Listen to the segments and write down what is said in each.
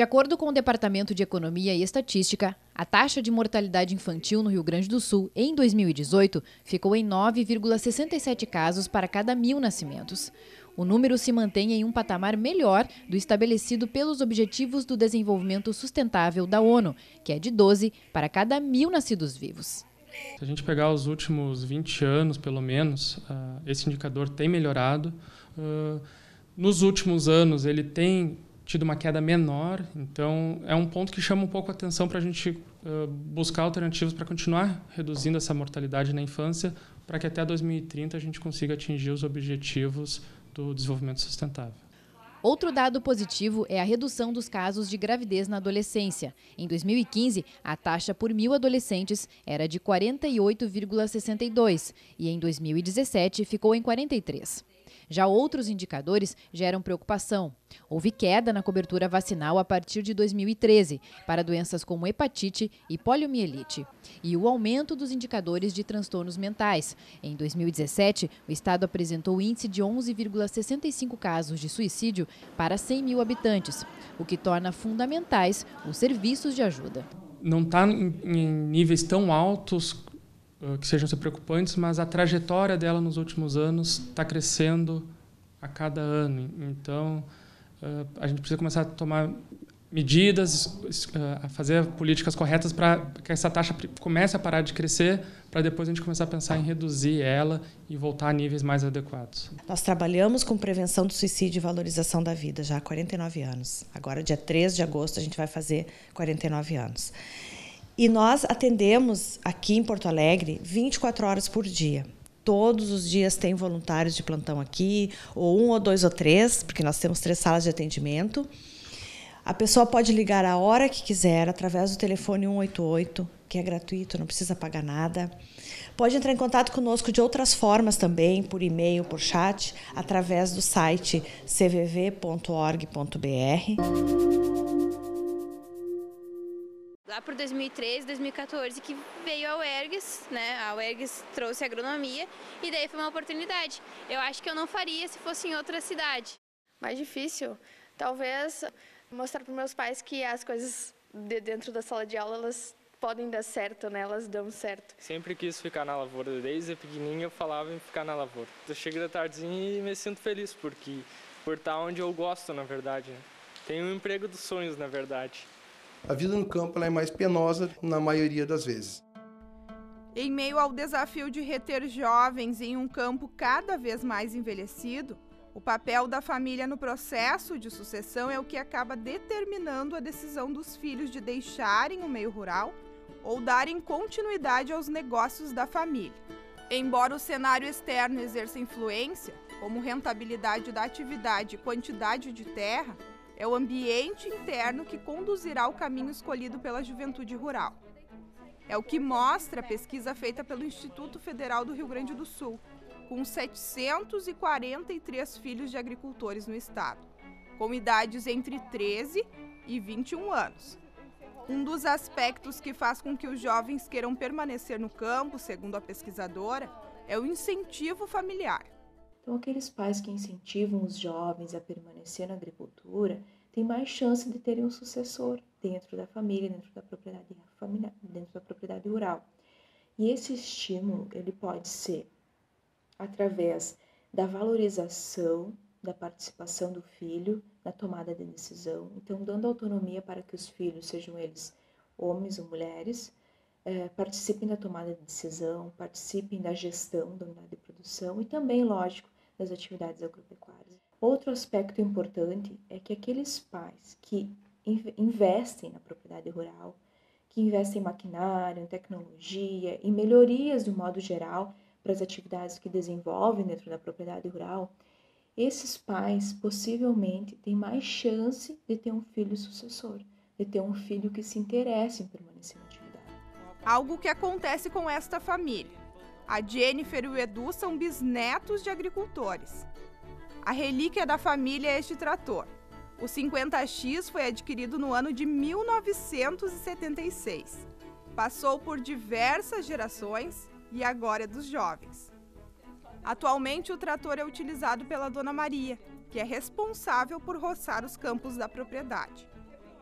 De acordo com o Departamento de Economia e Estatística, a taxa de mortalidade infantil no Rio Grande do Sul em 2018 ficou em 9,67 casos para cada mil nascimentos. O número se mantém em um patamar melhor do estabelecido pelos Objetivos do Desenvolvimento Sustentável da ONU, que é de 12 para cada mil nascidos vivos. Se a gente pegar os últimos 20 anos, pelo menos, ah, esse indicador tem melhorado. Ah, nos últimos anos, ele tem tido uma queda menor. Então, é um ponto que chama um pouco a atenção para a gente uh, buscar alternativas para continuar reduzindo essa mortalidade na infância, para que até 2030 a gente consiga atingir os objetivos do desenvolvimento sustentável. Outro dado positivo é a redução dos casos de gravidez na adolescência. Em 2015, a taxa por mil adolescentes era de 48,62 e em 2017 ficou em 43. Já outros indicadores geram preocupação. Houve queda na cobertura vacinal a partir de 2013 para doenças como hepatite e poliomielite e o aumento dos indicadores de transtornos mentais. Em 2017, o estado apresentou índice de 11,65 casos de suicídio para 100 mil habitantes, o que torna fundamentais os serviços de ajuda. Não está em níveis tão altos que sejam preocupantes, mas a trajetória dela nos últimos anos está crescendo a cada ano. Então, a gente precisa começar a tomar medidas, a fazer políticas corretas para que essa taxa comece a parar de crescer, para depois a gente começar a pensar em reduzir ela e voltar a níveis mais adequados. Nós trabalhamos com prevenção do suicídio e valorização da vida já há 49 anos. Agora, dia 3 de agosto, a gente vai fazer 49 anos. E nós atendemos aqui em Porto Alegre 24 horas por dia. Todos os dias tem voluntários de plantão aqui, ou um, ou dois, ou três, porque nós temos três salas de atendimento. A pessoa pode ligar a hora que quiser através do telefone 188, que é gratuito, não precisa pagar nada. Pode entrar em contato conosco de outras formas também, por e-mail, por chat, através do site cvv.org.br por 2013, 2014 que veio a UERGS, né? A UERGS trouxe a agronomia e daí foi uma oportunidade. Eu acho que eu não faria se fosse em outra cidade. Mais difícil, talvez mostrar para meus pais que as coisas de dentro da sala de aula elas podem dar certo, né? Elas dão certo. Sempre quis ficar na lavoura, desde pequenininho eu falava em ficar na lavoura. Eu chego da tardezinha e me sinto feliz porque por estar onde eu gosto, na verdade. Né? Tenho um emprego dos sonhos, na verdade. A vida no campo é mais penosa na maioria das vezes. Em meio ao desafio de reter jovens em um campo cada vez mais envelhecido, o papel da família no processo de sucessão é o que acaba determinando a decisão dos filhos de deixarem o meio rural ou darem continuidade aos negócios da família. Embora o cenário externo exerça influência, como rentabilidade da atividade e quantidade de terra, é o ambiente interno que conduzirá o caminho escolhido pela juventude rural. É o que mostra a pesquisa feita pelo Instituto Federal do Rio Grande do Sul, com 743 filhos de agricultores no estado, com idades entre 13 e 21 anos. Um dos aspectos que faz com que os jovens queiram permanecer no campo, segundo a pesquisadora, é o incentivo familiar. Então, aqueles pais que incentivam os jovens a permanecer na agricultura têm mais chance de terem um sucessor dentro da família, dentro da propriedade familiar, dentro da propriedade rural. E esse estímulo ele pode ser através da valorização da participação do filho na tomada de decisão, então dando autonomia para que os filhos sejam eles homens ou mulheres, é, participem da tomada de decisão, participem da gestão da unidade de produção e também, lógico, das atividades agropecuárias. Outro aspecto importante é que aqueles pais que investem na propriedade rural, que investem em maquinário, em tecnologia, em melhorias do modo geral para as atividades que desenvolvem dentro da propriedade rural, esses pais possivelmente têm mais chance de ter um filho sucessor, de ter um filho que se interesse em permanecer Algo que acontece com esta família. A Jennifer e o Edu são bisnetos de agricultores. A relíquia da família é este trator. O 50X foi adquirido no ano de 1976. Passou por diversas gerações e agora é dos jovens. Atualmente, o trator é utilizado pela Dona Maria, que é responsável por roçar os campos da propriedade.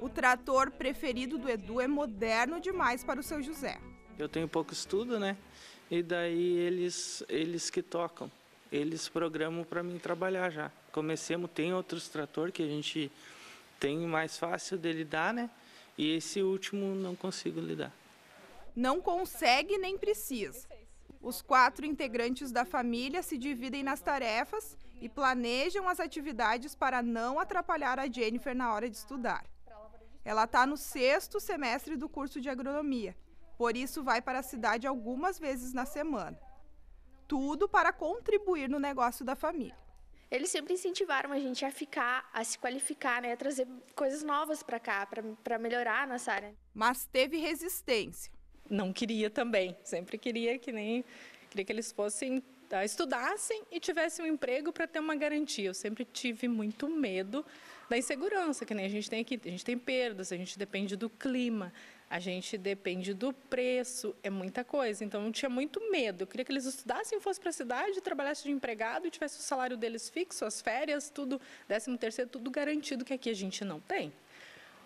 O trator preferido do Edu é moderno demais para o seu José. Eu tenho pouco estudo, né? E daí eles, eles que tocam, eles programam para mim trabalhar já. Comecemos, tem outros trator que a gente tem mais fácil de lidar, né? E esse último não consigo lidar. Não consegue nem precisa. Os quatro integrantes da família se dividem nas tarefas e planejam as atividades para não atrapalhar a Jennifer na hora de estudar. Ela está no sexto semestre do curso de agronomia, por isso vai para a cidade algumas vezes na semana. Tudo para contribuir no negócio da família. Eles sempre incentivaram a gente a ficar, a se qualificar, né, a trazer coisas novas para cá, para melhorar nessa área. Mas teve resistência. Não queria também, sempre queria que nem queria que eles fossem Tá? estudassem e tivessem um emprego para ter uma garantia. Eu sempre tive muito medo da insegurança, que nem a gente tem aqui. A gente tem perdas, a gente depende do clima, a gente depende do preço, é muita coisa. Então, eu tinha muito medo. Eu queria que eles estudassem, fossem para a cidade, trabalhassem de empregado e tivesse o salário deles fixo, as férias, tudo, décimo terceiro, tudo garantido, que aqui a gente não tem.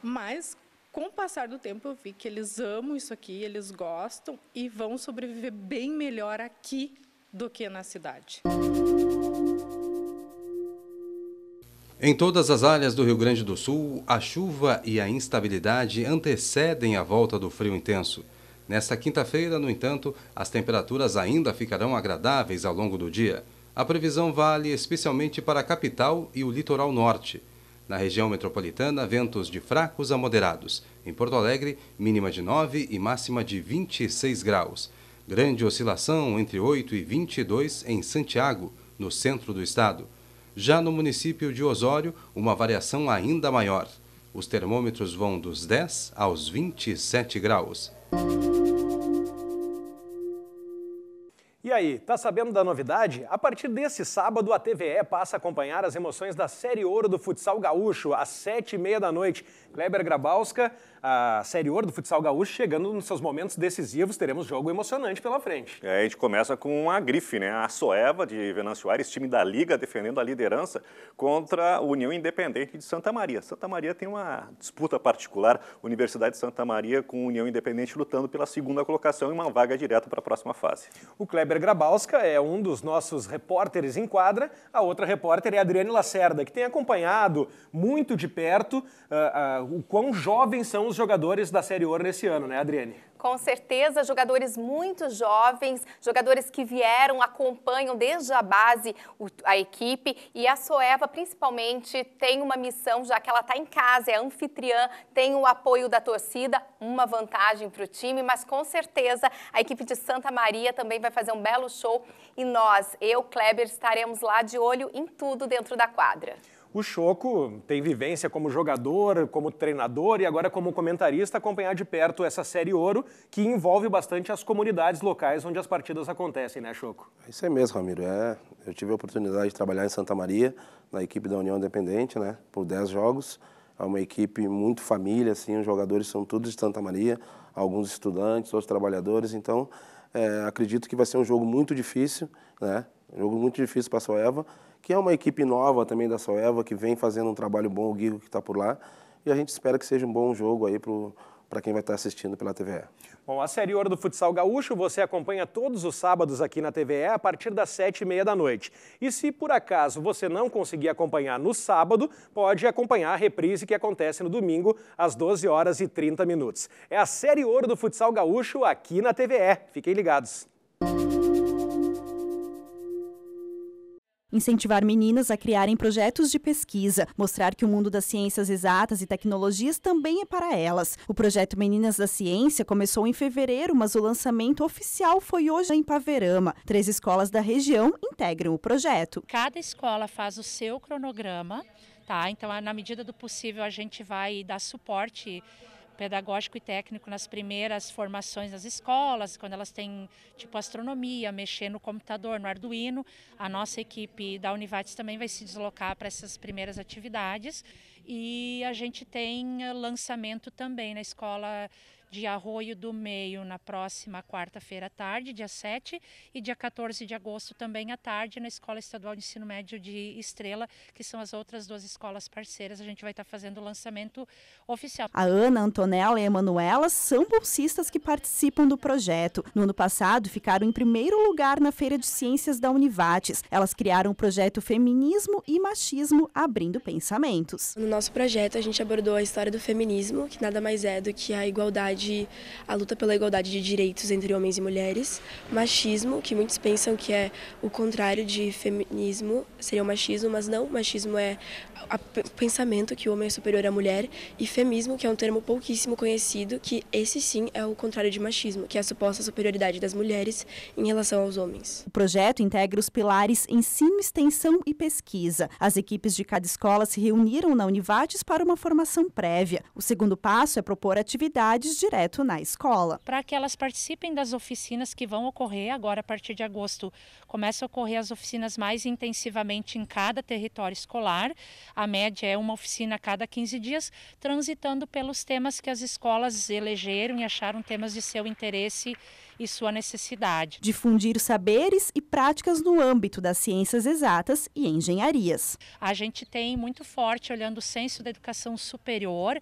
Mas, com o passar do tempo, eu vi que eles amam isso aqui, eles gostam e vão sobreviver bem melhor aqui do que na cidade. Em todas as áreas do Rio Grande do Sul, a chuva e a instabilidade antecedem a volta do frio intenso. Nesta quinta-feira, no entanto, as temperaturas ainda ficarão agradáveis ao longo do dia. A previsão vale especialmente para a capital e o litoral norte. Na região metropolitana, ventos de fracos a moderados. Em Porto Alegre, mínima de 9 e máxima de 26 graus. Grande oscilação entre 8 e 22 em Santiago, no centro do estado. Já no município de Osório, uma variação ainda maior. Os termômetros vão dos 10 aos 27 graus. E aí, tá sabendo da novidade? A partir desse sábado, a TVE passa a acompanhar as emoções da Série Ouro do Futsal Gaúcho, às sete e meia da noite. Kleber Grabowska, a Série Ouro do Futsal Gaúcho, chegando nos seus momentos decisivos, teremos jogo emocionante pela frente. É, a gente começa com a grife, né? A Soeva de Venâncio Aires, time da Liga, defendendo a liderança contra a União Independente de Santa Maria. Santa Maria tem uma disputa particular, Universidade de Santa Maria com União Independente lutando pela segunda colocação e uma vaga direta para a próxima fase. O Kleber Kleber é um dos nossos repórteres em quadra, a outra repórter é a Adriane Lacerda, que tem acompanhado muito de perto uh, uh, o quão jovens são os jogadores da Série Ouro nesse ano, né, Adriane? Com certeza, jogadores muito jovens, jogadores que vieram, acompanham desde a base a equipe e a Soeva principalmente tem uma missão, já que ela está em casa, é anfitriã, tem o apoio da torcida, uma vantagem para o time, mas com certeza a equipe de Santa Maria também vai fazer um belo show e nós, eu, Kleber, estaremos lá de olho em tudo dentro da quadra. O Choco tem vivência como jogador, como treinador e agora como comentarista acompanhar de perto essa série Ouro, que envolve bastante as comunidades locais onde as partidas acontecem, né, Choco? É isso é mesmo, Ramiro. É, eu tive a oportunidade de trabalhar em Santa Maria, na equipe da União Independente, né, por 10 jogos. É uma equipe muito família, assim, os jogadores são todos de Santa Maria, alguns estudantes, outros trabalhadores, então é, acredito que vai ser um jogo muito difícil, né? Um jogo muito difícil para a Soeva, que é uma equipe nova também da Soeva, que vem fazendo um trabalho bom, o Guigo que está por lá. E a gente espera que seja um bom jogo aí para quem vai estar tá assistindo pela TVE. Bom, a Série Ouro do Futsal Gaúcho você acompanha todos os sábados aqui na TVE a partir das sete e meia da noite. E se por acaso você não conseguir acompanhar no sábado, pode acompanhar a reprise que acontece no domingo às 12 horas e 30 minutos. É a Série Ouro do Futsal Gaúcho aqui na TVE. Fiquem ligados. Música Incentivar meninas a criarem projetos de pesquisa, mostrar que o mundo das ciências exatas e tecnologias também é para elas. O projeto Meninas da Ciência começou em fevereiro, mas o lançamento oficial foi hoje em Paverama. Três escolas da região integram o projeto. Cada escola faz o seu cronograma, tá? Então, é na medida do possível, a gente vai dar suporte pedagógico e técnico nas primeiras formações das escolas, quando elas têm tipo astronomia, mexer no computador, no Arduino. A nossa equipe da Univates também vai se deslocar para essas primeiras atividades. E a gente tem eh, lançamento também na escola de Arroio do Meio na próxima quarta-feira à tarde, dia 7, e dia 14 de agosto também à tarde na Escola Estadual de Ensino Médio de Estrela, que são as outras duas escolas parceiras. A gente vai estar tá fazendo o lançamento oficial. A Ana, Antonella e a Emanuela são bolsistas que participam do projeto. No ano passado, ficaram em primeiro lugar na Feira de Ciências da Univates. Elas criaram o projeto Feminismo e Machismo Abrindo Pensamentos. No nosso projeto a gente abordou a história do feminismo, que nada mais é do que a igualdade, a luta pela igualdade de direitos entre homens e mulheres, machismo, que muitos pensam que é o contrário de feminismo, seria o machismo, mas não, machismo é o pensamento que o homem é superior à mulher, e feminismo, que é um termo pouquíssimo conhecido, que esse sim é o contrário de machismo, que é a suposta superioridade das mulheres em relação aos homens. O projeto integra os pilares ensino, extensão e pesquisa. As equipes de cada escola se reuniram na universidade privates para uma formação prévia. O segundo passo é propor atividades direto na escola. Para que elas participem das oficinas que vão ocorrer agora a partir de agosto, começam a ocorrer as oficinas mais intensivamente em cada território escolar. A média é uma oficina a cada 15 dias, transitando pelos temas que as escolas elegeram e acharam temas de seu interesse e sua necessidade. Difundir saberes e práticas no âmbito das ciências exatas e engenharias. A gente tem muito forte, olhando o censo da educação superior,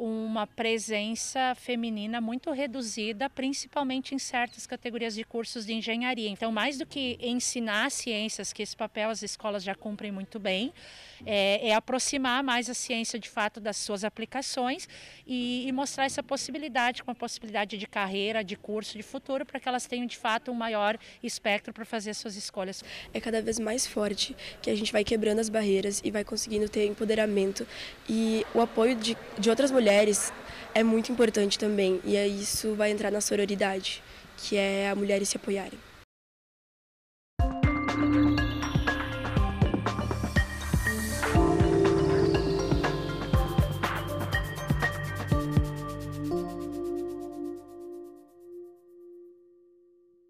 uma presença feminina muito reduzida, principalmente em certas categorias de cursos de engenharia. Então, mais do que ensinar ciências, que esse papel as escolas já cumprem muito bem, é, é aproximar mais a ciência de fato das suas aplicações e, e mostrar essa possibilidade, com a possibilidade de carreira, de curso, de futuro, para que elas tenham de fato um maior espectro para fazer suas escolhas. É cada vez mais forte que a gente vai quebrando as barreiras e vai conseguindo ter empoderamento e o apoio de, de outras mulheres mulheres é muito importante também. E isso vai entrar na sororidade, que é a mulheres se apoiarem.